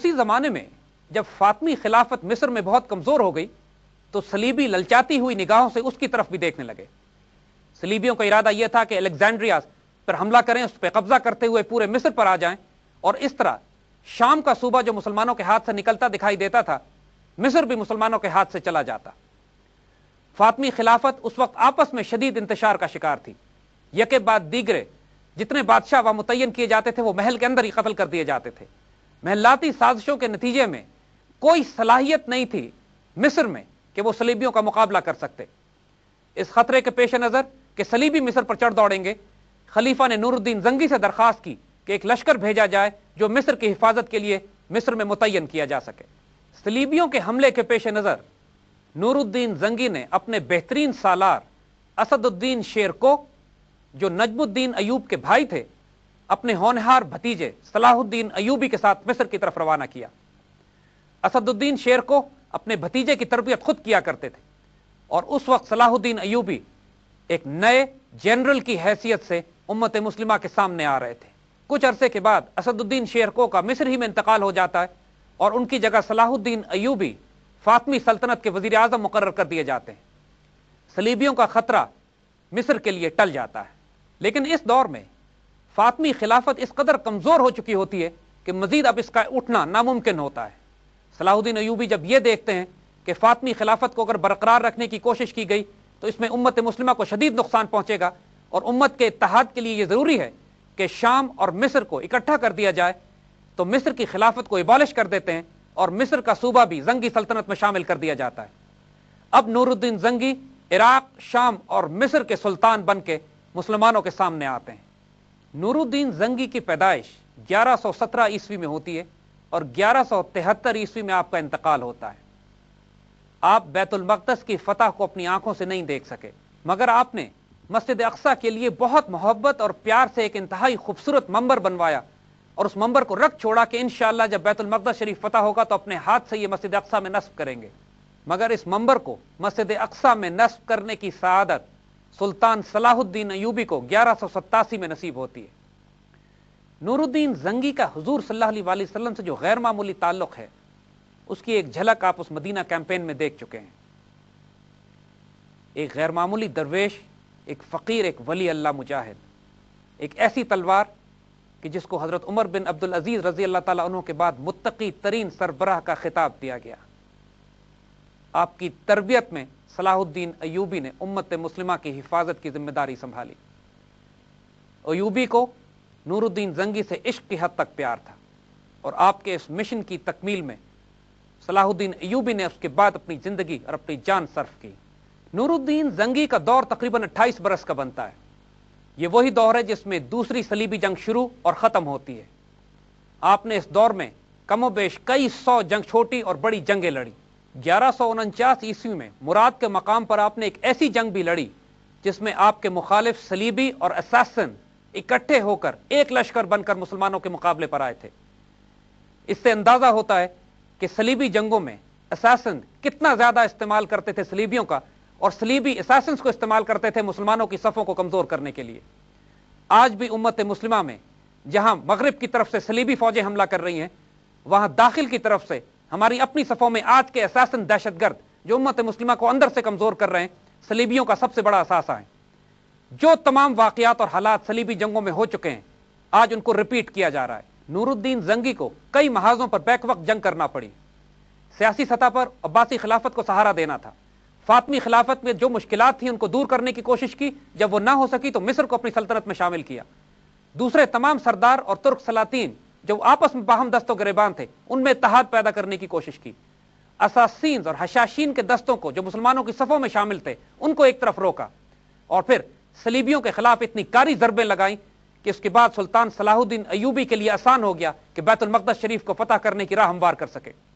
उसी ज़माने में जब फातमी खिलाफत मिस्र में बहुत कमज़ोर हो गई तो सलीबी ललचाती हुई निगाहों से उसकी तरफ भी देखने लगे सलीबियों का इरादा यह था कि अलेक्जेंड्रिया पर हमला करें उस पर कब्जा करते हुए पूरे मिस्र पर आ जाए और इस तरह शाम का सूबा जो मुसलमानों के हाथ से निकलता दिखाई देता था मिस्र भी मुसलमानों के हाथ से चला जाता फातमी खिलाफत उस वक्त आपस में शदीद इंतशार का शिकार थी यके बाद दीगरे जितने बादशाह व मुतयन किए जाते थे वो महल के अंदर ही कत्ल कर दिए जाते थे महलाती साजिशों के नतीजे में कोई सलाहियत नहीं थी मिस्र में कि वो सलीबियों का मुकाबला कर सकते इस खतरे के पेश नज़र कि सलीबी मिस्र पर चढ़ दौड़ेंगे खलीफा ने नूरुद्दीन जंगी से दरखास्त की कि एक लश्कर भेजा जाए जो मिस्र की हिफाजत के लिए मिस्र में मुतन किया जा सके सलीबियों के हमले के पेश नज़र नूरुद्दीन जंगी ने अपने बेहतरीन सालार असदुद्दीन शेर को जो नजमुद्दीन अयूब के भाई थे अपने होनहार भतीजे सलाहुद्दीन अयूबी के साथ मिस्र की तरफ रवाना किया असदुद्दीन शेर को अपने भतीजे की तरबियत खुद किया करते थे और उस वक्त सलाहुद्दीन अयूबी एक नए जनरल की हैसियत से उम्मत मुस्लिमा के सामने आ रहे थे कुछ अरसे के बाद असदुद्दीन शेरको का मिस्र ही में इंतकाल हो जाता है और उनकी जगह सलाहुद्दीन अयूबी फातमी सल्तनत के वजीर आजम मुकर कर दिए जाते हैं सलीबियों का खतरा मिस्र के लिए टल जाता है लेकिन इस दौर में फातमी खिलाफत इस कदर कमज़ोर हो चुकी होती है कि मजीद अब इसका उठना नामुमकिन होता है सलाहुद्दीन अयूबी जब यह देखते हैं कि फातमी खिलाफत को अगर बरकरार रखने की कोशिश की गई तो इसमें उम्मत मुस्लिमा को शदीद नुकसान पहुंचेगा और उम्मत के इतहाद के लिए यह ज़रूरी है कि शाम और मिस्र को इकट्ठा कर दिया जाए तो मिस्र की खिलाफत को इबालिश कर देते हैं और मिस्र का सूबा भी जंगी सल्तनत में शामिल कर दिया जाता है अब नूरुद्दीन जंगी इराक शाम और मिस्र के सुल्तान बन के मुसलमानों के सामने आते हैं नूरुद्दीन जंगी की पैदाइश 1117 ईस्वी में होती है और 1173 ईस्वी में आपका इंतकाल होता है आप बैतुलमकदस की फतह को अपनी आंखों से नहीं देख सके मगर आपने मस्जिद अक्सा के लिए बहुत मोहब्बत और प्यार से एक इंतहाई खूबसूरत मंबर बनवाया और उस मंबर को रख छोड़ा कि इन जब बैतुलमकदस शरीफ फतह होगा तो अपने हाथ से ये मस्जिद अक्सा में नस्ब करेंगे मगर इस मंबर को मस्जिद अक्सा में नस्ब करने की सदत सुल्तान सलाहुद्दीन अयूबी को ग्यारह में नसीब होती है नूरुद्दीन जंगी का हजूर सल्लाम से जो गैर मामूली ताल्लुक है उसकी एक झलक आप उस मदीना कैंपेन में देख चुके हैं एक गैर मामूली दरवेश एक फ़कीर एक वली अल्लाह मुजाहिद एक ऐसी तलवार कि जिसको हज़रत उमर बिन अब्दुल अजीज़ रजी अल्लाह तु के बाद मुत्तकी तरीन सरबराह का खिताब दिया गया आपकी तरबियत में सलाहुद्दीन अयूबी ने उम्मत मुस्लिमा की हिफाजत की जिम्मेदारी संभाली अयूबी को नूरुद्दीन जंगी से इश्क की हद तक प्यार था और आपके इस मिशन की तकमील में सलाहुद्दीन अयूबी ने उसके बाद अपनी जिंदगी और अपनी जान सर्फ की नूरुद्दीन जंगी का दौर तकरीबन 28 बरस का बनता है ये वही दौर है जिसमें दूसरी सलीबी जंग शुरू और ख़त्म होती है आपने इस दौर में कमोबेश कई सौ जंग छोटी और बड़ी जंगें लड़ी ग्यारह सौ उनचास ईस्वी में मुराद के मकाम पर आपने एक ऐसी जंग भी लड़ी जिसमें आपके मुखालिफ सलीबी और असासन इकट्ठे होकर एक लश्कर बनकर मुसलमानों के मुकाबले पर आए थे इससे अंदाजा होता है कि सलीबी जंगों में असासन कितना ज्यादा इस्तेमाल करते थे सलीबियों का और सलीबी असासन को इस्तेमाल करते थे मुसलमानों की सफ़ों को कमजोर करने के लिए आज भी उम्मत मुस्लिमा में जहां मगरब की तरफ से सलीबी फौजें हमला कर रही हैं वहां दाखिल की तरफ से हमारी अपनी सफ़ों में आज के असासन दहशतगर्द जो उम्मत मुस्लिमा को अंदर से कमज़ोर कर रहे हैं सलीबियों का सबसे बड़ा असासा है जो तमाम वाकियात और हालात सलीबी जंगों में हो चुके हैं आज उनको रिपीट किया जा रहा है नूरुद्दीन जंगी को कई महाजों पर बैक वक्त जंग करना पड़ी सियासी सतह पर अब्बासी खिलाफत को सहारा देना था फातमी खिलाफत में जो मुश्किल थी उनको दूर करने की कोशिश की जब वो ना हो सकी तो मिस्र को अपनी सल्तनत में शामिल किया दूसरे तमाम सरदार और तुर्क सलातीन जो आपस में बाहम दस्तों गरेबान थे उनमें इतहाद पैदा करने की कोशिश की असासीन और हशाशीन के दस्तों को जो मुसलमानों की सफ़ों में शामिल थे उनको एक तरफ रोका और फिर सलीबियों के खिलाफ इतनी कारी जरबे लगाई कि उसके बाद सुल्तान सलाहुद्दीन अयूबी के लिए आसान हो गया कि बैतुलमकदस शरीफ को फतह करने की राह हमवार कर सके